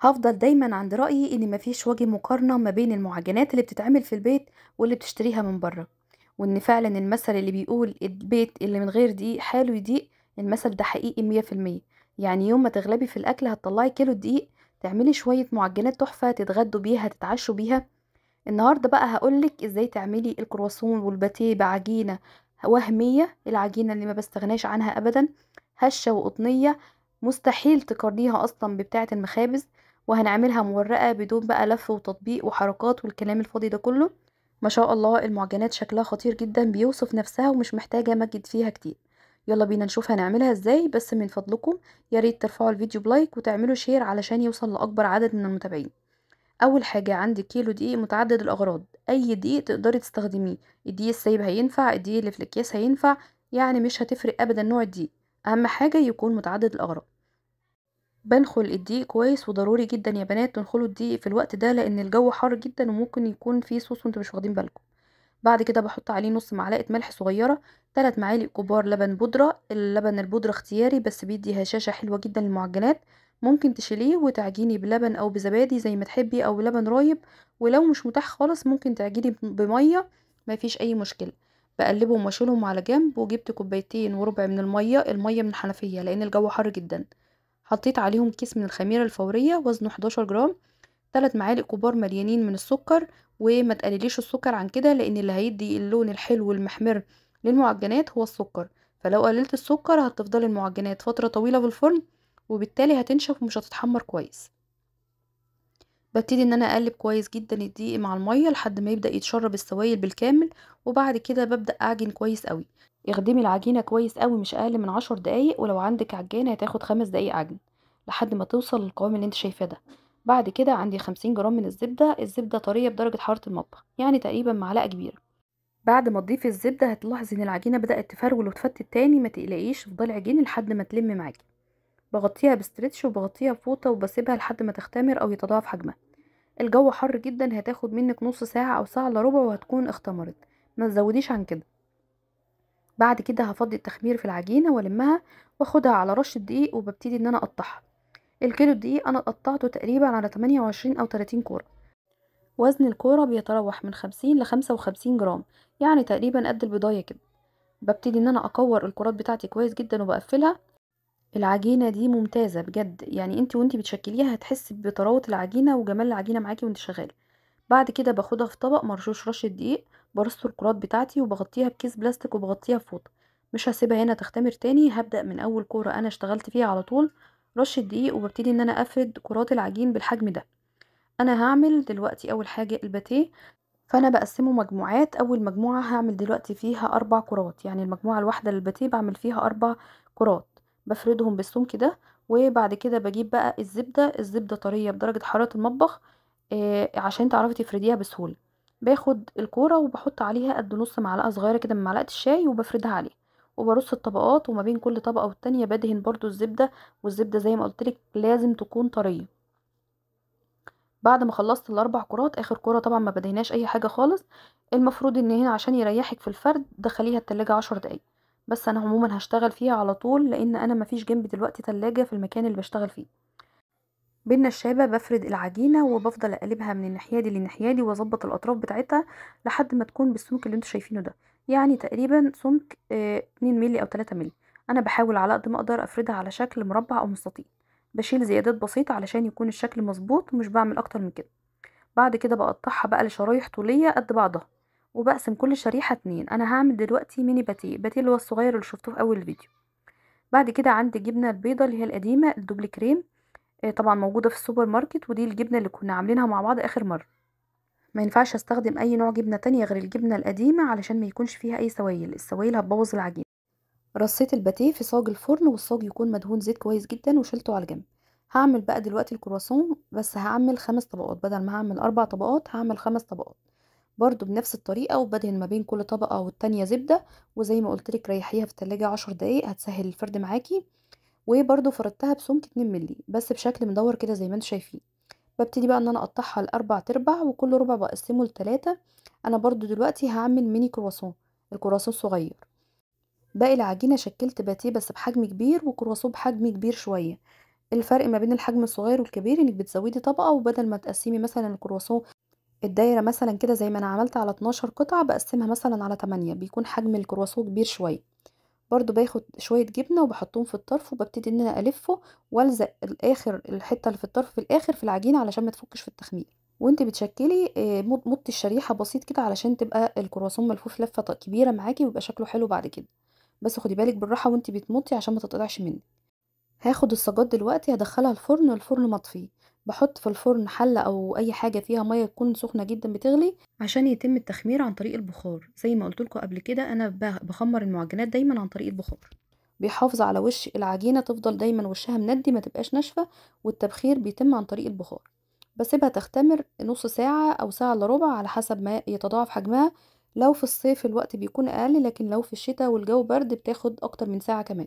هفضل دايما عند رأيي ان مفيش وجه مقارنة ما بين المعجنات اللي بتتعمل في البيت واللي بتشتريها من بره وان فعلا المثل اللي بيقول البيت اللي من غير دقيق حاله يضيق المثل ده حقيقي مية في المية يعني يوم ما تغلبي في الاكل هتطلعي كيلو دقيق تعملي شوية معجنات تحفة تتغدوا بيها تتعشوا بيها النهاردة بقى هقولك ازاي تعملي الكرواسون والباتيه بعجينة وهمية العجينة اللي ما بستغناش عنها ابدا هشة وقطنية مستحيل تقارنيها اصلا ببتاعة المخابز وهنعملها مورقة بدون بقى لف وتطبيق وحركات والكلام الفاضي ده كله ما شاء الله المعجنات شكلها خطير جدا بيوصف نفسها ومش محتاجة مجد فيها كتير يلا بينا نشوف هنعملها ازاي بس من فضلكم يا ريت ترفعوا الفيديو بلايك وتعملوا شير علشان يوصل لأكبر عدد من المتابعين اول حاجة عندك كيلو دقيق متعدد الاغراض اي دقيق تقدري تستخدميه الدقيق السايب هينفع الدقيق اللي في الاكياس هينفع يعني مش هتفرق ابدا نوع الدقيق اهم حاجة يكون متعدد الاغراض بنخل الدقيق كويس وضروري جدا يا بنات تنخلوا الدقيق في الوقت ده لان الجو حر جدا وممكن يكون فيه صوص وانتوا مش واخدين بالكم بعد كده بحط عليه نص معلقه ملح صغيره ثلاث معالق كبار لبن بودره اللبن البودره اختياري بس بيدي هشاشه حلوه جدا للمعجنات ممكن تشيليه وتعجيني بلبن او بزبادي زي ما تحبي او لبن رايب ولو مش متاح خالص ممكن تعجيني بميه ما فيش اي مشكله بقلبهم واشيلهم على جنب وجبت كوبايتين وربع من الميه الميه من الحنفيه لان الجو حر جدا حطيت عليهم كيس من الخميرة الفورية وزنه 11 جرام ثلاث معالق كبار مليانين من السكر وما تقلليش السكر عن كده لان اللي هيدي اللون الحلو المحمر للمعجنات هو السكر فلو قللت السكر هتفضل المعجنات فترة طويلة في الفرن وبالتالي هتنشف ومش هتتحمر كويس ببتدي ان انا اقلب كويس جدا الدقيق مع الميه لحد ما يبدا يتشرب السوائل بالكامل وبعد كده ببدا اعجن كويس قوي اخدمي العجينة كويس قوي مش أقل من عشر دقايق ولو عندك عجانة هتاخد خمس دقايق عجن لحد ما توصل للقوام اللي انت شايفاه ده بعد كده عندي خمسين جرام من الزبدة الزبدة طرية بدرجة حرارة المطبخ يعني تقريبا معلقة كبيرة بعد ما تضيفي الزبدة هتلاحظي ان العجينة بدأت تفرول وتفتت تاني ما تقلقيش فضل عجين لحد ما تلم معاكي بغطيها بستريتش وبغطيها بفوطة وبسيبها لحد ما تختمر او يتضاعف حجمها الجو حر جدا هتاخد منك نص ساعة او ساعة الا ربع وهتكون اختمرت ما تزوديش عن كده بعد كده هفضي التخمير في العجينه والمها واخدها على رشه دقيق وببتدي ان انا اقطعها الكيلو الدقيق انا قطعته تقريبا على 28 او 30 كوره وزن الكوره بيتراوح من 50 ل 55 جرام يعني تقريبا قد البضايه كده ببتدي ان انا اكور الكرات بتاعتي كويس جدا وبقفلها العجينه دي ممتازه بجد يعني انت وانت بتشكليها هتحسي بطراوه العجينه وجمال العجينه معاكي وانت شغاله بعد كده باخدها في طبق مرشوش رشه دقيق برص الكرات بتاعتي وبغطيها بكيس بلاستيك وبغطيها بفوطة مش هسيبها هنا تختمر تاني هبدأ من أول كورة أنا اشتغلت فيها على طول رش الدقيق وببتدي إن أنا أفرد كرات العجين بالحجم ده أنا هعمل دلوقتي أول حاجة الباتيه فأنا بقسمه مجموعات أول مجموعة هعمل دلوقتي فيها أربع كرات يعني المجموعة الواحدة للباتيه بعمل فيها أربع كرات بفردهم بالسمك ده وبعد كده بجيب بقى الزبدة الزبدة طرية بدرجة حرارة المطبخ آه عشان تعرفي تفرديها بسهولة باخد الكوره وبحط عليها قد نص معلقه صغيره كده من معلقه الشاي وبفردها عليه وبرص الطبقات وما بين كل طبقه والتانيه بدهن برضو الزبده والزبده زي ما قلتلك لازم تكون طريه بعد ما خلصت الاربع كرات اخر كره طبعا ما بدهناش اي حاجه خالص المفروض ان هنا عشان يريحك في الفرد دخليها التلاجة عشر دقايق بس انا عموما هشتغل فيها على طول لان انا مفيش جنبي دلوقتي تلاجة في المكان اللي بشتغل فيه بالنشابة بفرد العجينة وبفضل أقلبها من الناحية دي للناحية دي وأظبط الأطراف بتاعتها لحد ما تكون بالسمك اللي انتوا شايفينه ده يعني تقريبا سمك 2 آه، مللي أو 3 مللي أنا بحاول على قد ما أقدر أفردها على شكل مربع أو مستطيل بشيل زيادات بسيطة علشان يكون الشكل مظبوط ومش بعمل أكتر من كده بعد كده بقطعها بقى لشرايح طولية قد بعضها وبقسم كل شريحة اتنين أنا هعمل دلوقتي ميني باتيه باتيه اللي هو الصغير اللي شفتوه في أول الفيديو بعد كده عندي جبنة البيضة اللي هي القديمة الدوبل كريم آه، طبعا موجودة في السوبر ماركت ودي الجبنة اللي كنا عاملينها مع بعض آخر مرة ما ينفعش استخدم اي نوع جبنة تانية غير الجبنة القديمة علشان ما يكونش فيها اي سوائل السوائل هتبوظ العجينة رصيت الباتيه في صاج الفرن والصاج يكون مدهون زيت كويس جدا وشلته على جنب هعمل بقى دلوقتي الكرواسون بس هعمل خمس طبقات بدل ما هعمل اربع طبقات هعمل خمس طبقات برضو بنفس الطريقة وبدهن ما بين كل طبقة والتانية زبدة وزي ما قلتلك ريحيها في التلاجة عشر دقايق هتسهل الفرد معاكي وبرده فردتها بسمك 2 مللي بس بشكل مدور كده زي ما انتم شايفين ببتدي بقى ان انا اقطعها لاربع تربع وكل ربع بقسمه لتلاتة انا برضو دلوقتي هعمل ميني كرواسون الكرواسون الصغير باقي العجينة شكلت باتيه بس بحجم كبير وكرواسون بحجم كبير شوية الفرق ما بين الحجم الصغير والكبير انك بتزودي طبقة وبدل ما تقسمي مثلا الكرواسون الدايرة مثلا كده زي ما انا عملت على 12 قطعة بقسمها مثلا على 8 بيكون حجم الكرواسون كبير شوية برضو باخد شوية جبنة وبحطهم في الطرف وببتدي ان انا الفه والزق الاخر الحتة اللي في الطرف في الاخر في العجينة علشان ما تفكش في التخمير وانت بتشكلي آه، مط الشريحة بسيط كده علشان تبقى الكرواسون ملفوف لفة كبيرة معاكي ويبقى شكله حلو بعد كده بس خدي بالك بالراحة وانت بتمطي عشان ما تتقطعش منك هاخد الصاجات دلوقتي هدخلها الفرن الفرن مطفي بحط في الفرن حلة أو أي حاجة فيها مية تكون سخنة جدا بتغلي عشان يتم التخمير عن طريق البخار زي ما قلتلكوا قبل كده أنا بخمر المعجنات دايما عن طريق البخار بيحافظ على وش العجينة تفضل دايما وشها مندي ما تبقاش ناشفة والتبخير بيتم عن طريق البخار بسيبها تختمر نص ساعة أو ساعة إلا ربع على حسب ما يتضاعف حجمها لو في الصيف الوقت بيكون أقل لكن لو في الشتاء والجو برد بتاخد أكتر من ساعة كمان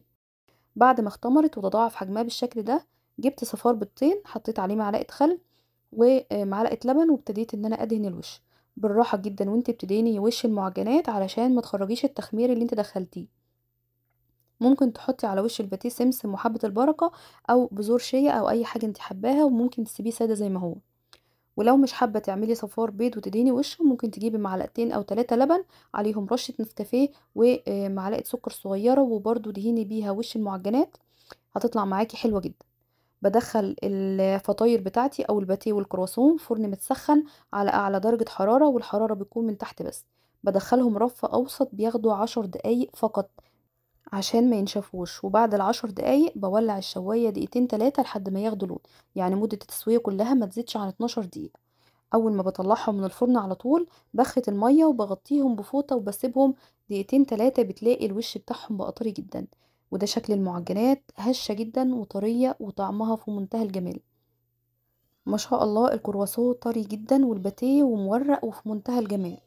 بعد ما اختمرت وتضاعف حجمها بالشكل ده جبت صفار بيضتين حطيت عليه معلقه خل ومعلقه آه، لبن وابتديت ان انا ادهن الوش بالراحه جدا وانت بتدهني وش المعجنات علشان ما تخرجيش التخمير اللي انت دخلتيه ممكن تحطي على وش الباتيه سمسم وحبه البركه او بذور شيا او اي حاجه انت حباها وممكن تسيبيه ساده زي ما هو ولو مش حابه تعملي صفار بيض وتدهني وشه ممكن تجيبي معلقتين او ثلاثه لبن عليهم رشه نسكافيه ومعلقه آه، سكر صغيره وبرده دهني بيها وش المعجنات هتطلع معاكي حلوه جدا بدخل الفطاير بتاعتي او الباتيه والكرواسون فرن متسخن على اعلى درجه حراره والحراره بتكون من تحت بس بدخلهم رف اوسط بياخدوا عشر دقايق فقط عشان ما ينشفوش وبعد العشر دقايق بولع الشوايه دقيقتين تلاتة لحد ما ياخدوا لون يعني مده التسويه كلها ما تزيدش عن 12 دقيقه اول ما بطلعهم من الفرن على طول بخت الميه وبغطيهم بفوطه وبسيبهم دقيقتين تلاتة بتلاقي الوش بتاعهم بقى طري جدا وده شكل المعجنات هشة جدا وطرية وطعمها في منتهى الجمال ما شاء الله الكرواسو طري جدا والباتيه ومورق وفي منتهى الجمال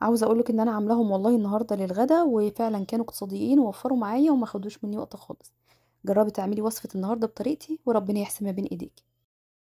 عاوزه اقولك ان انا عاملاهم والله النهارده للغدا وفعلا كانوا اقتصاديين ووفروا معايا وما خدوش مني وقت خالص جربي تعملي وصفه النهارده بطريقتي وربنا يحسن ما بين ايديكي